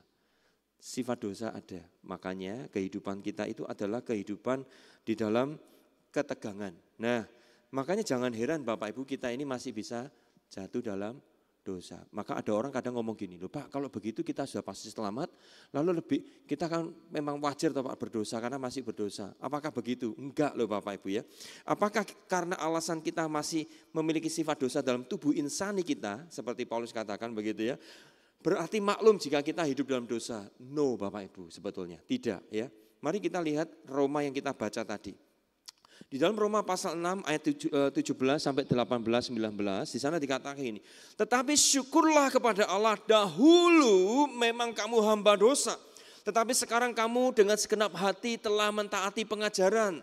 Sifat dosa ada. Makanya kehidupan kita itu adalah kehidupan di dalam ketegangan. Nah, makanya jangan heran Bapak Ibu kita ini masih bisa jatuh dalam dosa. Maka ada orang kadang ngomong gini, loh Pak kalau begitu kita sudah pasti selamat, lalu lebih kita kan memang wajar toh Pak berdosa karena masih berdosa. Apakah begitu? Enggak loh Bapak Ibu ya. Apakah karena alasan kita masih memiliki sifat dosa dalam tubuh insani kita, seperti Paulus katakan begitu ya, berarti maklum jika kita hidup dalam dosa. No Bapak Ibu sebetulnya, tidak ya. Mari kita lihat Roma yang kita baca tadi. Di dalam Roma pasal 6 ayat 17 eh, sampai 18 19 di sana dikatakan ini. Tetapi syukurlah kepada Allah dahulu memang kamu hamba dosa. Tetapi sekarang kamu dengan segenap hati telah mentaati pengajaran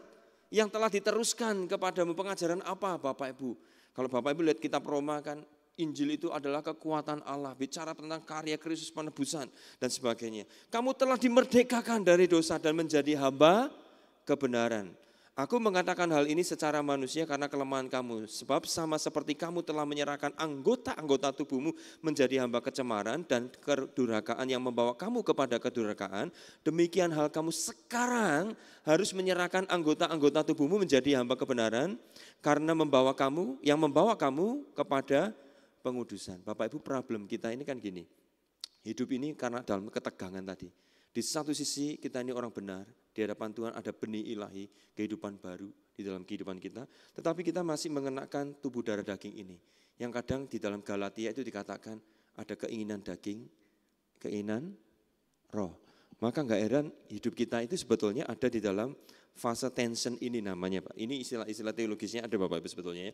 yang telah diteruskan kepadamu. Pengajaran apa Bapak Ibu? Kalau Bapak Ibu lihat kitab Roma kan Injil itu adalah kekuatan Allah, bicara tentang karya Kristus penebusan dan sebagainya. Kamu telah dimerdekakan dari dosa dan menjadi hamba kebenaran. Aku mengatakan hal ini secara manusia karena kelemahan kamu. Sebab sama seperti kamu telah menyerahkan anggota-anggota tubuhmu menjadi hamba kecemaran dan kedurakaan yang membawa kamu kepada kedurakaan. Demikian hal kamu sekarang harus menyerahkan anggota-anggota tubuhmu menjadi hamba kebenaran karena membawa kamu yang membawa kamu kepada pengudusan. Bapak Ibu problem kita ini kan gini. Hidup ini karena dalam ketegangan tadi. Di satu sisi kita ini orang benar, di hadapan Tuhan ada benih ilahi, kehidupan baru di dalam kehidupan kita. Tetapi kita masih mengenakan tubuh darah daging ini. Yang kadang di dalam Galatia itu dikatakan ada keinginan daging, keinginan roh. Maka nggak heran hidup kita itu sebetulnya ada di dalam fase tension ini namanya Pak. Ini istilah-istilah teologisnya ada Bapak Ibu sebetulnya ya.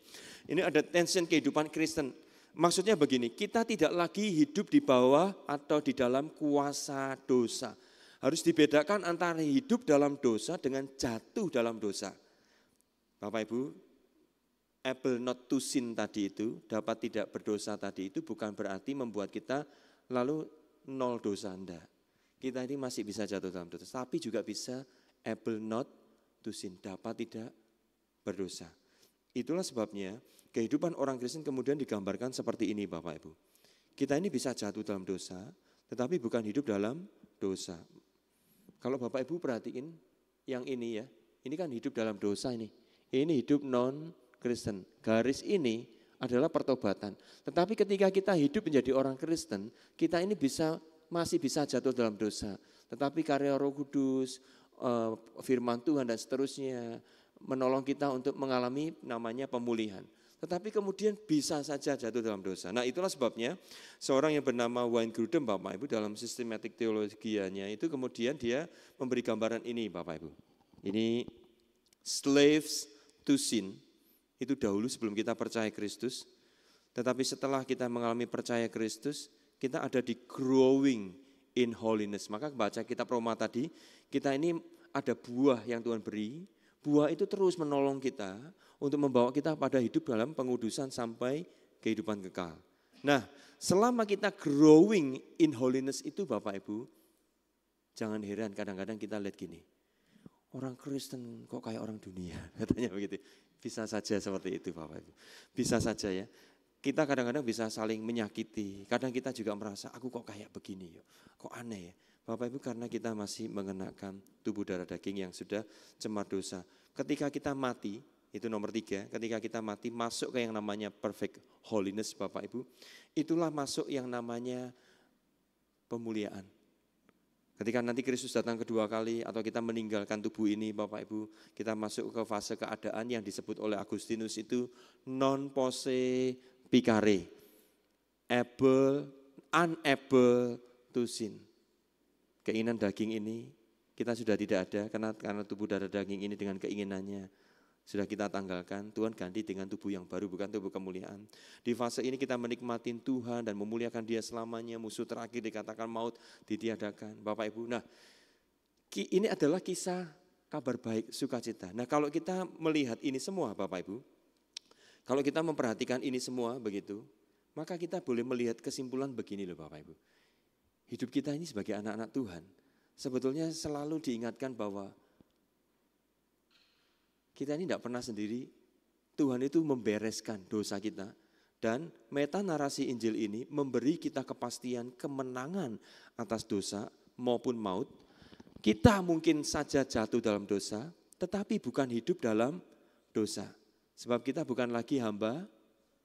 Ini ada tension kehidupan Kristen. Maksudnya begini, kita tidak lagi hidup di bawah atau di dalam kuasa dosa harus dibedakan antara hidup dalam dosa dengan jatuh dalam dosa. Bapak Ibu, apple not to sin tadi itu, dapat tidak berdosa tadi itu bukan berarti membuat kita lalu nol dosa, anda, Kita ini masih bisa jatuh dalam dosa, tapi juga bisa apple not to sin, dapat tidak berdosa. Itulah sebabnya kehidupan orang Kristen kemudian digambarkan seperti ini Bapak Ibu. Kita ini bisa jatuh dalam dosa, tetapi bukan hidup dalam dosa. Kalau Bapak Ibu perhatiin yang ini ya, ini kan hidup dalam dosa ini. Ini hidup non Kristen. Garis ini adalah pertobatan. Tetapi ketika kita hidup menjadi orang Kristen, kita ini bisa masih bisa jatuh dalam dosa. Tetapi karya Roh Kudus, eh, firman Tuhan dan seterusnya menolong kita untuk mengalami namanya pemulihan. Tetapi kemudian bisa saja jatuh dalam dosa. Nah itulah sebabnya seorang yang bernama Wayne Grudem Bapak Ibu dalam sistematik teologianya itu kemudian dia memberi gambaran ini Bapak Ibu. Ini slaves to sin itu dahulu sebelum kita percaya Kristus. Tetapi setelah kita mengalami percaya Kristus, kita ada di growing in holiness. Maka baca kitab Roma tadi, kita ini ada buah yang Tuhan beri, Buah itu terus menolong kita untuk membawa kita pada hidup dalam pengudusan sampai kehidupan kekal. Nah, selama kita growing in holiness itu Bapak Ibu, jangan heran kadang-kadang kita lihat gini. Orang Kristen kok kayak orang dunia, katanya begitu. Bisa saja seperti itu Bapak Ibu. Bisa saja ya kita kadang-kadang bisa saling menyakiti. Kadang kita juga merasa, aku kok kayak begini ya, kok aneh ya. Bapak Ibu karena kita masih mengenakan tubuh darah daging yang sudah cemar dosa. Ketika kita mati, itu nomor tiga, ketika kita mati masuk ke yang namanya perfect holiness Bapak Ibu. Itulah masuk yang namanya pemuliaan. Ketika nanti Kristus datang kedua kali atau kita meninggalkan tubuh ini Bapak Ibu, kita masuk ke fase keadaan yang disebut oleh Agustinus itu non pose picare, able, unable to sin keinginan daging ini kita sudah tidak ada karena karena tubuh darah daging ini dengan keinginannya sudah kita tanggalkan, Tuhan ganti dengan tubuh yang baru, bukan tubuh kemuliaan. Di fase ini kita menikmati Tuhan dan memuliakan dia selamanya, musuh terakhir dikatakan maut, ditiadakan. Bapak Ibu, nah ini adalah kisah kabar baik, sukacita. Nah kalau kita melihat ini semua Bapak Ibu, kalau kita memperhatikan ini semua begitu, maka kita boleh melihat kesimpulan begini loh Bapak Ibu hidup kita ini sebagai anak-anak Tuhan, sebetulnya selalu diingatkan bahwa kita ini tidak pernah sendiri, Tuhan itu membereskan dosa kita, dan meta narasi Injil ini memberi kita kepastian kemenangan atas dosa maupun maut. Kita mungkin saja jatuh dalam dosa, tetapi bukan hidup dalam dosa. Sebab kita bukan lagi hamba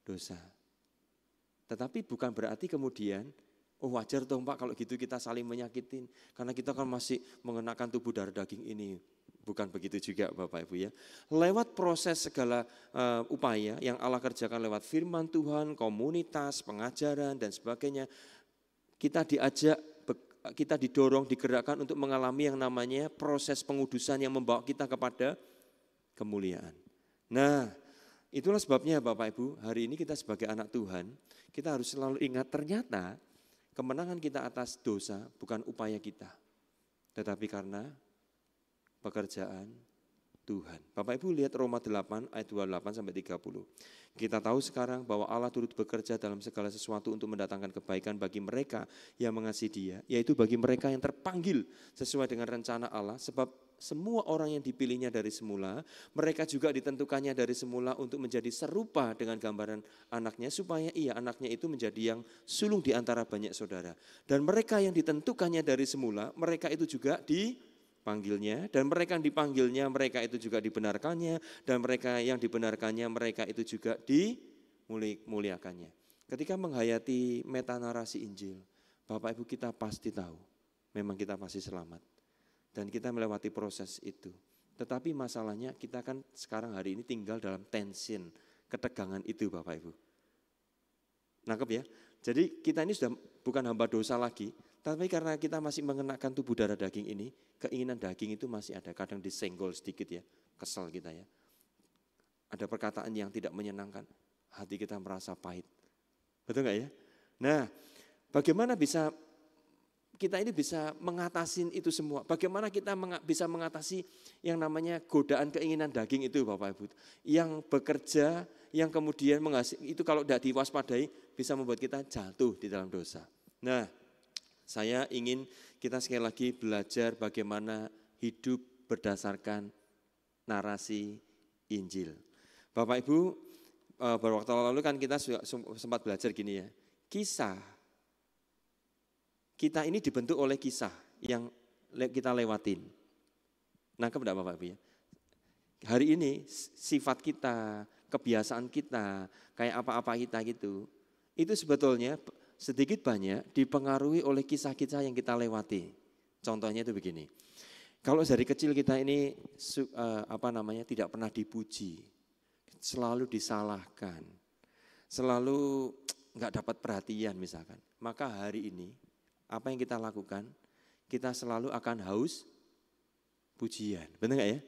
dosa. Tetapi bukan berarti kemudian Oh wajar dong Pak kalau gitu kita saling menyakitin. Karena kita kan masih mengenakan tubuh darah daging ini. Bukan begitu juga Bapak Ibu ya. Lewat proses segala uh, upaya yang Allah kerjakan lewat firman Tuhan, komunitas, pengajaran dan sebagainya. Kita diajak, kita didorong, digerakkan untuk mengalami yang namanya proses pengudusan yang membawa kita kepada kemuliaan. Nah itulah sebabnya Bapak Ibu hari ini kita sebagai anak Tuhan kita harus selalu ingat ternyata Kemenangan kita atas dosa bukan upaya kita, tetapi karena pekerjaan Tuhan. Bapak Ibu lihat Roma 8 ayat 28 sampai 30. Kita tahu sekarang bahwa Allah turut bekerja dalam segala sesuatu untuk mendatangkan kebaikan bagi mereka yang mengasihi Dia, yaitu bagi mereka yang terpanggil sesuai dengan rencana Allah sebab semua orang yang dipilihnya dari semula, mereka juga ditentukannya dari semula untuk menjadi serupa dengan gambaran anaknya, supaya ia anaknya itu menjadi yang sulung di antara banyak saudara. Dan mereka yang ditentukannya dari semula, mereka itu juga dipanggilnya. dan mereka yang dipanggilnya mereka itu juga dibenarkannya dan mereka yang dibenarkannya mereka itu juga dimuliakannya. Ketika menghayati meta narasi Injil, Bapak Ibu kita pasti tahu memang kita pasti selamat. Dan kita melewati proses itu. Tetapi masalahnya kita kan sekarang hari ini tinggal dalam tension, ketegangan itu Bapak Ibu. Nangkep ya? Jadi kita ini sudah bukan hamba dosa lagi, tapi karena kita masih mengenakan tubuh darah daging ini, keinginan daging itu masih ada. Kadang disenggol sedikit ya, kesel kita ya. Ada perkataan yang tidak menyenangkan, hati kita merasa pahit. Betul nggak ya? Nah, bagaimana bisa kita ini bisa mengatasi itu semua. Bagaimana kita bisa mengatasi yang namanya godaan keinginan daging itu Bapak Ibu. Yang bekerja, yang kemudian menghasil, itu kalau tidak diwaspadai bisa membuat kita jatuh di dalam dosa. Nah, saya ingin kita sekali lagi belajar bagaimana hidup berdasarkan narasi Injil. Bapak Ibu, eh, beberapa waktu lalu kan kita sempat belajar gini ya, kisah kita ini dibentuk oleh kisah yang kita lewatin. Nangkep enggak Bapak Ibu ya? Hari ini sifat kita, kebiasaan kita, kayak apa-apa kita gitu, itu sebetulnya sedikit banyak dipengaruhi oleh kisah-kisah yang kita lewati. Contohnya itu begini. Kalau dari kecil kita ini eh, apa namanya tidak pernah dipuji, selalu disalahkan, selalu nggak dapat perhatian misalkan. Maka hari ini apa yang kita lakukan, kita selalu akan haus pujian. Benar nggak ya?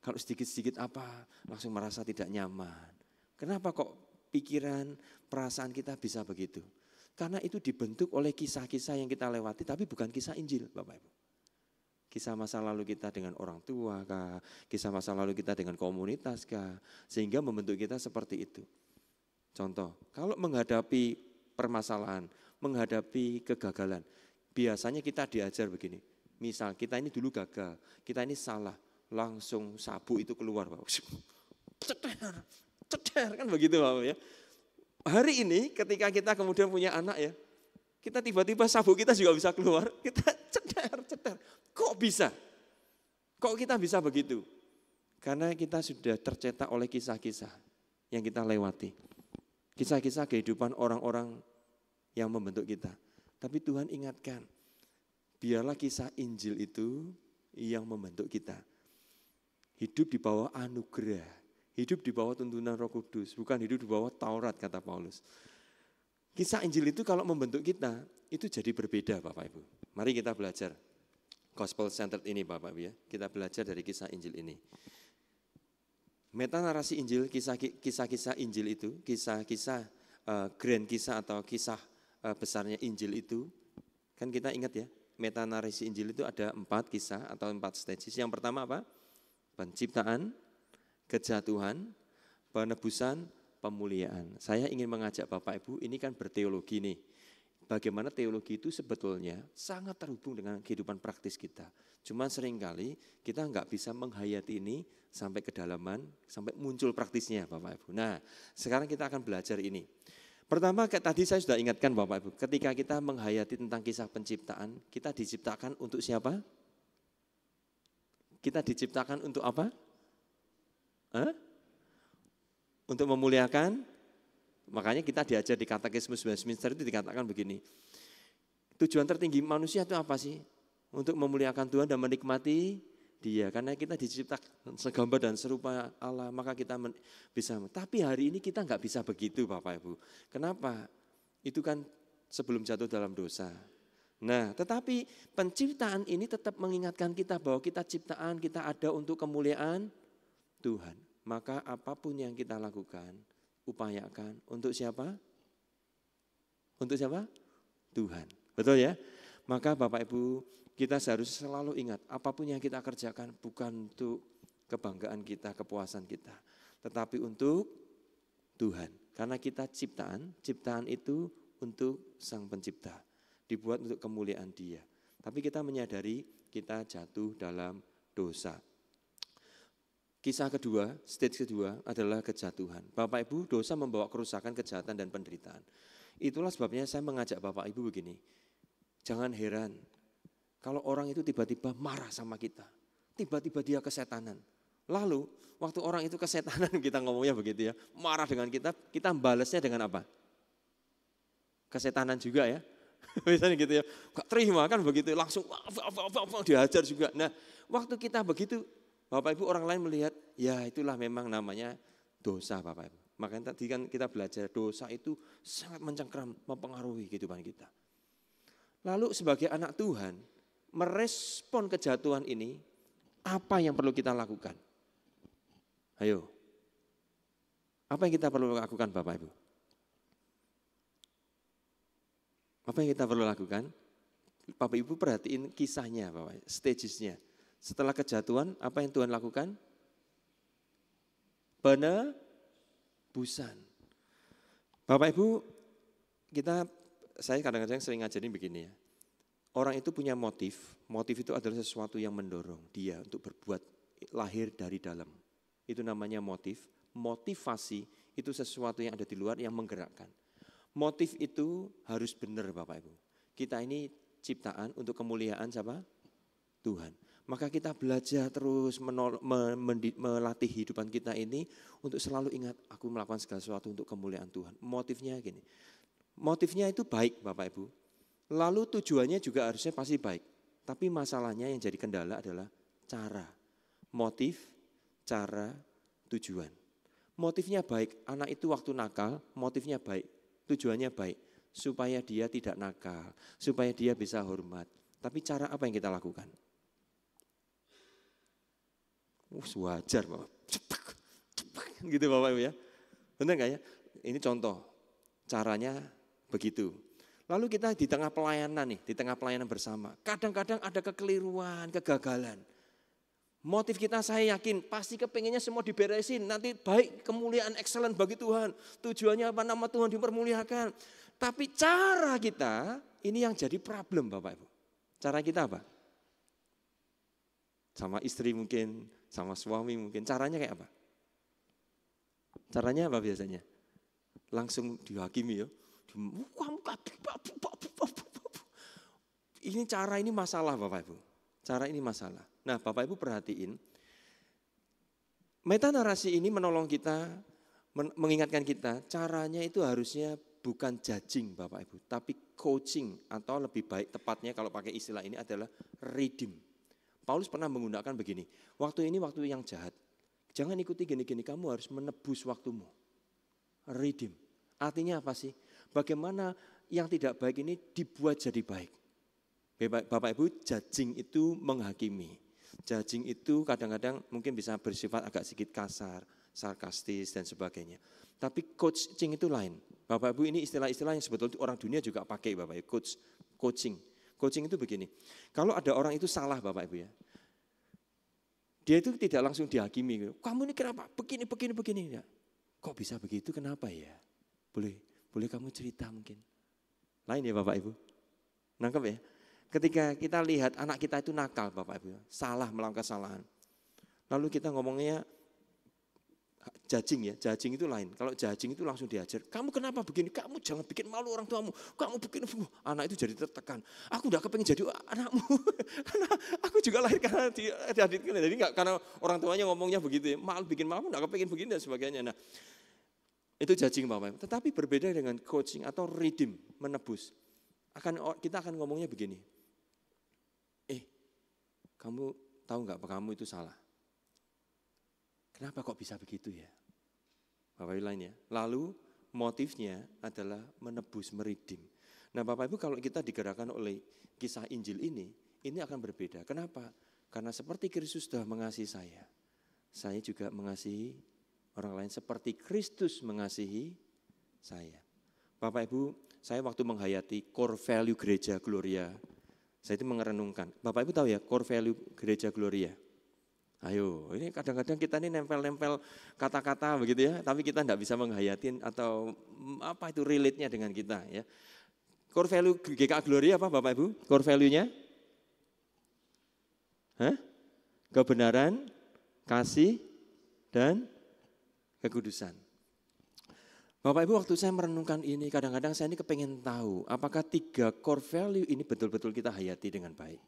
Kalau sedikit-sedikit apa, langsung merasa tidak nyaman. Kenapa kok pikiran, perasaan kita bisa begitu? Karena itu dibentuk oleh kisah-kisah yang kita lewati, tapi bukan kisah Injil, Bapak Ibu kisah masa lalu kita dengan orang tua kah, kisah masa lalu kita dengan komunitas kah, sehingga membentuk kita seperti itu. Contoh, kalau menghadapi permasalahan, menghadapi kegagalan. Biasanya kita diajar begini, misal kita ini dulu gagal, kita ini salah, langsung sabu itu keluar Ceder, ceder, kan begitu Bapak ya. Hari ini ketika kita kemudian punya anak ya, kita tiba-tiba sabu kita juga bisa keluar, kita ceder, ceder. Kok bisa? Kok kita bisa begitu? Karena kita sudah tercetak oleh kisah-kisah yang kita lewati. Kisah-kisah kehidupan orang-orang yang membentuk kita. Tapi Tuhan ingatkan, biarlah kisah Injil itu yang membentuk kita. Hidup di bawah anugerah, hidup di bawah tuntunan Roh Kudus, bukan hidup di bawah Taurat kata Paulus. Kisah Injil itu kalau membentuk kita, itu jadi berbeda Bapak Ibu. Mari kita belajar gospel centered ini Bapak Ibu ya. Kita belajar dari kisah Injil ini. Meta narasi Injil, kisah-kisah Injil itu, kisah-kisah uh, grand kisah atau kisah Eh, besarnya Injil itu. Kan kita ingat ya, metanarisi Injil itu ada empat kisah atau empat stages. Yang pertama apa? Penciptaan, kejatuhan, penebusan, pemuliaan. Saya ingin mengajak Bapak Ibu, ini kan berteologi nih. Bagaimana teologi itu sebetulnya sangat terhubung dengan kehidupan praktis kita. Cuma seringkali kita nggak bisa menghayati ini sampai kedalaman, sampai muncul praktisnya Bapak Ibu. Nah sekarang kita akan belajar ini. Pertama, kayak tadi saya sudah ingatkan Bapak Ibu, ketika kita menghayati tentang kisah penciptaan, kita diciptakan untuk siapa? Kita diciptakan untuk apa? Hah? Untuk memuliakan? Makanya kita diajar di Katekismus Westminster itu dikatakan begini. Tujuan tertinggi manusia itu apa sih? Untuk memuliakan Tuhan dan menikmati dia. Karena kita diciptakan segambar dan serupa Allah, maka kita bisa. Tapi hari ini kita nggak bisa begitu Bapak Ibu. Kenapa? Itu kan sebelum jatuh dalam dosa. Nah, tetapi penciptaan ini tetap mengingatkan kita bahwa kita ciptaan, kita ada untuk kemuliaan Tuhan. Maka apapun yang kita lakukan, upayakan untuk siapa? Untuk siapa? Tuhan. Betul ya? Maka Bapak Ibu kita harus selalu ingat, apapun yang kita kerjakan bukan untuk kebanggaan kita, kepuasan kita, tetapi untuk Tuhan. Karena kita ciptaan, ciptaan itu untuk Sang Pencipta, dibuat untuk kemuliaan Dia. Tapi kita menyadari kita jatuh dalam dosa. Kisah kedua, stage kedua adalah kejatuhan. Bapak Ibu, dosa membawa kerusakan, kejahatan dan penderitaan. Itulah sebabnya saya mengajak Bapak Ibu begini. Jangan heran kalau orang itu tiba-tiba marah sama kita, tiba-tiba dia kesetanan. Lalu waktu orang itu kesetanan kita ngomongnya begitu ya, marah dengan kita, kita balasnya dengan apa? Kesetanan juga ya. Misalnya gitu ya, gak terima kan begitu, langsung wah, wah, wah, wah, dihajar juga. Nah waktu kita begitu, Bapak Ibu orang lain melihat, ya itulah memang namanya dosa Bapak Ibu. Makanya tadi kan kita belajar dosa itu sangat mencengkram, mempengaruhi kehidupan kita. Lalu sebagai anak Tuhan, merespon kejatuhan ini, apa yang perlu kita lakukan? Ayo. Apa yang kita perlu lakukan Bapak Ibu? Apa yang kita perlu lakukan? Bapak Ibu perhatiin kisahnya Bapak, ibu, stagesnya. Setelah kejatuhan, apa yang Tuhan lakukan? Penebusan. Bapak Ibu, kita saya kadang-kadang sering ngajarin begini ya. Orang itu punya motif, motif itu adalah sesuatu yang mendorong dia untuk berbuat lahir dari dalam. Itu namanya motif. Motivasi itu sesuatu yang ada di luar yang menggerakkan. Motif itu harus benar Bapak Ibu. Kita ini ciptaan untuk kemuliaan siapa? Tuhan. Maka kita belajar terus menol, me, melatih hidupan kita ini untuk selalu ingat aku melakukan segala sesuatu untuk kemuliaan Tuhan. Motifnya gini. Motifnya itu baik Bapak Ibu, Lalu tujuannya juga harusnya pasti baik. Tapi masalahnya yang jadi kendala adalah cara, motif, cara, tujuan. Motifnya baik, anak itu waktu nakal, motifnya baik, tujuannya baik. Supaya dia tidak nakal, supaya dia bisa hormat. Tapi cara apa yang kita lakukan? Uh, wajar Bapak. Cepak, cepak, gitu Bapak Ibu ya. Benar nggak ya? Ini contoh, caranya begitu Lalu kita di tengah pelayanan nih, di tengah pelayanan bersama. Kadang-kadang ada kekeliruan, kegagalan. Motif kita saya yakin pasti kepengennya semua diberesin. Nanti baik kemuliaan excellent bagi Tuhan. Tujuannya apa? Nama Tuhan dipermuliakan. Tapi cara kita ini yang jadi problem Bapak Ibu. Cara kita apa? Sama istri mungkin, sama suami mungkin. Caranya kayak apa? Caranya apa biasanya? Langsung dihakimi ya ini cara ini masalah Bapak Ibu. Cara ini masalah. Nah Bapak Ibu perhatiin, meta narasi ini menolong kita, mengingatkan kita, caranya itu harusnya bukan judging Bapak Ibu, tapi coaching atau lebih baik tepatnya kalau pakai istilah ini adalah redeem. Paulus pernah menggunakan begini, waktu ini waktu yang jahat, jangan ikuti gini-gini, kamu harus menebus waktumu. Redeem. Artinya apa sih? Bagaimana yang tidak baik ini dibuat jadi baik. Bapak Ibu, judging itu menghakimi. Judging itu kadang-kadang mungkin bisa bersifat agak sedikit kasar, sarkastis dan sebagainya. Tapi coaching itu lain. Bapak Ibu ini istilah-istilah yang sebetulnya orang dunia juga pakai Bapak Ibu, coach, coaching. Coaching itu begini, kalau ada orang itu salah Bapak Ibu ya, dia itu tidak langsung dihakimi. Kamu ini kenapa? Begini, begini, begini. Ya. Kok bisa begitu? Kenapa ya? Boleh boleh kamu cerita mungkin. Lain ya Bapak Ibu. Nangkep ya? Ketika kita lihat anak kita itu nakal Bapak Ibu. Salah melangkah kesalahan. Lalu kita ngomongnya jajing ya, jajing itu lain. Kalau jajing itu langsung diajar, kamu kenapa begini? Kamu jangan bikin malu orang tuamu. Kamu bikin uh, anak itu jadi tertekan. Aku udah kepengen jadi anakmu. karena aku juga lahir karena diaditkan. Jadi enggak karena orang tuanya ngomongnya begitu ya. Mal bikin malu, enggak kepengen begini dan sebagainya. Nah, itu judging Bapak. ibu, Tetapi berbeda dengan coaching atau redeem, menebus. Akan kita akan ngomongnya begini. Eh, kamu tahu nggak kamu itu salah? Kenapa kok bisa begitu ya? Bapak lain ya. Lalu motifnya adalah menebus, meridim. Nah Bapak Ibu kalau kita digerakkan oleh kisah Injil ini, ini akan berbeda. Kenapa? Karena seperti Kristus sudah mengasihi saya, saya juga mengasihi orang lain seperti Kristus mengasihi saya. Bapak Ibu, saya waktu menghayati core value gereja Gloria, saya itu mengerenungkan. Bapak Ibu tahu ya core value gereja Gloria? Ayo, ini kadang-kadang kita ini nempel-nempel kata-kata begitu ya, tapi kita tidak bisa menghayatin atau mm, apa itu relate-nya dengan kita ya. Core value GKA Gloria apa Bapak Ibu? Core value-nya? Hah? Kebenaran, kasih, dan kekudusan. Bapak Ibu waktu saya merenungkan ini kadang-kadang saya ini kepengen tahu apakah tiga core value ini betul-betul kita hayati dengan baik.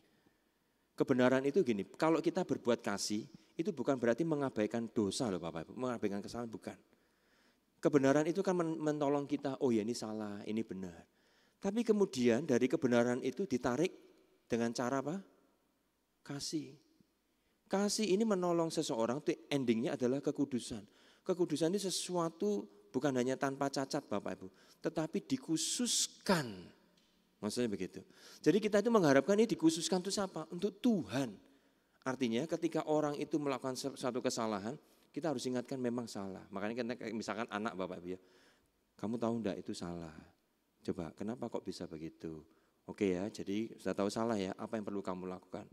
Kebenaran itu gini, kalau kita berbuat kasih itu bukan berarti mengabaikan dosa loh Bapak Ibu, mengabaikan kesalahan bukan. Kebenaran itu kan menolong kita, oh ya ini salah, ini benar. Tapi kemudian dari kebenaran itu ditarik dengan cara apa? Kasih. Kasih ini menolong seseorang, endingnya adalah kekudusan Kekudusan ini sesuatu bukan hanya tanpa cacat Bapak Ibu, tetapi dikhususkan. Maksudnya begitu. Jadi kita itu mengharapkan ini dikhususkan itu siapa? Untuk Tuhan. Artinya ketika orang itu melakukan suatu kesalahan, kita harus ingatkan memang salah. Makanya kita misalkan anak Bapak Ibu ya, kamu tahu enggak itu salah. Coba kenapa kok bisa begitu? Oke ya, jadi sudah tahu salah ya, apa yang perlu kamu lakukan?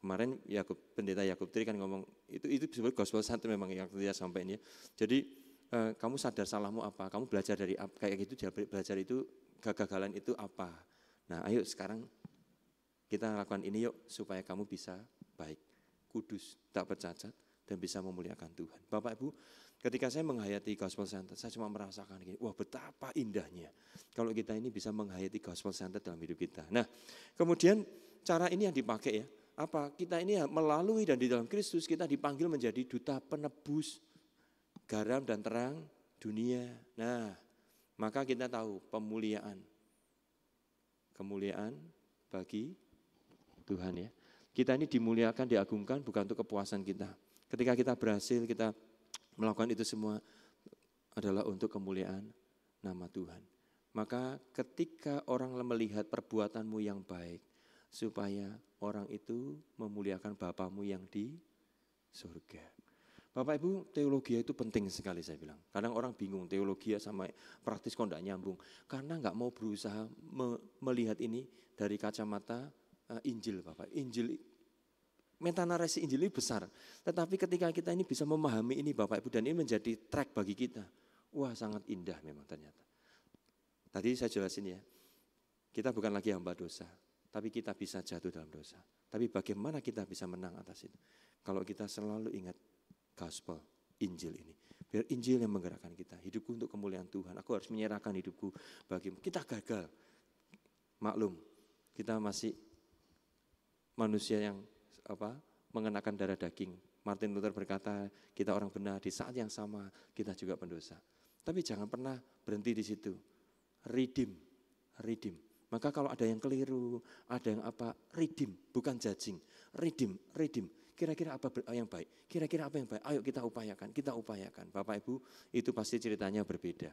Kemarin Yakub pendeta Yakub Tri kan ngomong itu itu disebut gospel satu memang yang saya sampai ini. Ya. Jadi eh, kamu sadar salahmu apa, kamu belajar dari apa, kayak gitu dia belajar itu kegagalan itu apa. Nah, ayo sekarang kita lakukan ini yuk supaya kamu bisa baik, kudus, tak bercacat dan bisa memuliakan Tuhan. Bapak Ibu, ketika saya menghayati Gospel Center, saya cuma merasakan gini, wah betapa indahnya kalau kita ini bisa menghayati Gospel Center dalam hidup kita. Nah, kemudian cara ini yang dipakai ya, apa kita ini melalui dan di dalam Kristus kita dipanggil menjadi duta penebus garam dan terang dunia. Nah, maka kita tahu pemuliaan. Kemuliaan bagi Tuhan ya. Kita ini dimuliakan, diagungkan bukan untuk kepuasan kita. Ketika kita berhasil kita melakukan itu semua adalah untuk kemuliaan nama Tuhan. Maka ketika orang melihat perbuatanmu yang baik, supaya orang itu memuliakan Bapamu yang di surga. Bapak Ibu, teologi itu penting sekali saya bilang. Kadang orang bingung teologi sama praktis kok enggak nyambung. Karena nggak mau berusaha me melihat ini dari kacamata uh, Injil Bapak. Injil metanarasi Injil ini besar. Tetapi ketika kita ini bisa memahami ini Bapak Ibu dan ini menjadi track bagi kita. Wah, sangat indah memang ternyata. Tadi saya jelasin ya. Kita bukan lagi hamba dosa, tapi kita bisa jatuh dalam dosa. Tapi bagaimana kita bisa menang atas itu? Kalau kita selalu ingat gospel, Injil ini. Biar Injil yang menggerakkan kita. Hidupku untuk kemuliaan Tuhan. Aku harus menyerahkan hidupku bagimu. Kita gagal. Maklum, kita masih manusia yang apa mengenakan darah daging. Martin Luther berkata, kita orang benar di saat yang sama kita juga pendosa. Tapi jangan pernah berhenti di situ. Redeem, redeem maka kalau ada yang keliru, ada yang apa, redeem, bukan judging. Redeem, redeem. Kira-kira apa yang baik? Kira-kira apa yang baik? Ayo kita upayakan, kita upayakan. Bapak Ibu, itu pasti ceritanya berbeda.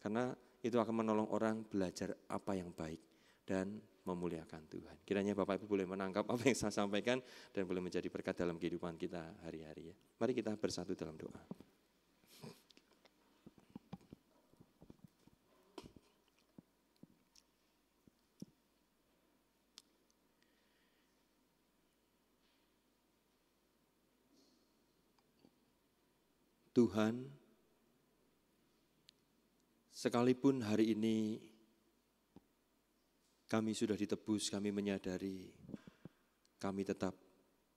Karena itu akan menolong orang belajar apa yang baik dan memuliakan Tuhan. Kiranya Bapak Ibu boleh menangkap apa yang saya sampaikan dan boleh menjadi berkat dalam kehidupan kita hari-hari ya. Mari kita bersatu dalam doa. Tuhan, sekalipun hari ini kami sudah ditebus, kami menyadari kami tetap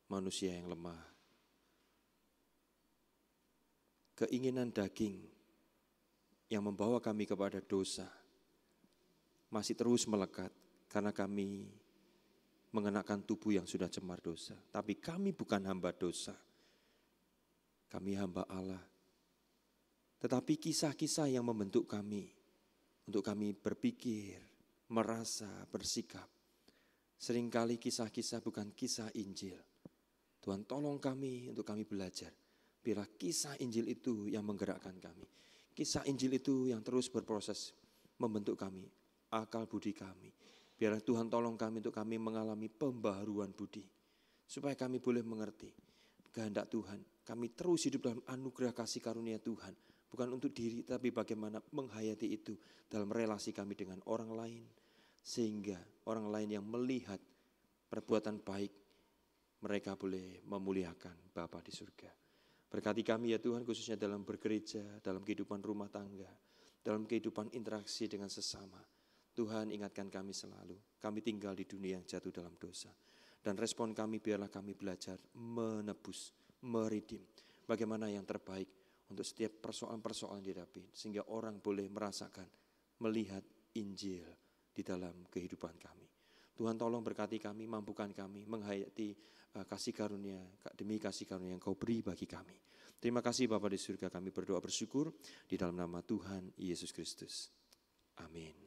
manusia yang lemah. Keinginan daging yang membawa kami kepada dosa masih terus melekat karena kami mengenakan tubuh yang sudah cemar dosa. Tapi kami bukan hamba dosa kami hamba Allah. Tetapi kisah-kisah yang membentuk kami, untuk kami berpikir, merasa, bersikap. Seringkali kisah-kisah bukan kisah Injil. Tuhan tolong kami untuk kami belajar. Bila kisah Injil itu yang menggerakkan kami. Kisah Injil itu yang terus berproses membentuk kami, akal budi kami. Biar Tuhan tolong kami untuk kami mengalami pembaharuan budi. Supaya kami boleh mengerti kehendak Tuhan kami terus hidup dalam anugerah kasih karunia Tuhan. Bukan untuk diri, tapi bagaimana menghayati itu dalam relasi kami dengan orang lain. Sehingga orang lain yang melihat perbuatan baik, mereka boleh memuliakan Bapa di surga. Berkati kami ya Tuhan khususnya dalam bergereja, dalam kehidupan rumah tangga, dalam kehidupan interaksi dengan sesama. Tuhan ingatkan kami selalu, kami tinggal di dunia yang jatuh dalam dosa. Dan respon kami biarlah kami belajar menebus meridim. Bagaimana yang terbaik untuk setiap persoalan-persoalan dihadapi. Sehingga orang boleh merasakan, melihat Injil di dalam kehidupan kami. Tuhan tolong berkati kami, mampukan kami menghayati eh, kasih karunia, demi kasih karunia yang kau beri bagi kami. Terima kasih Bapak di surga kami berdoa bersyukur di dalam nama Tuhan Yesus Kristus. Amin.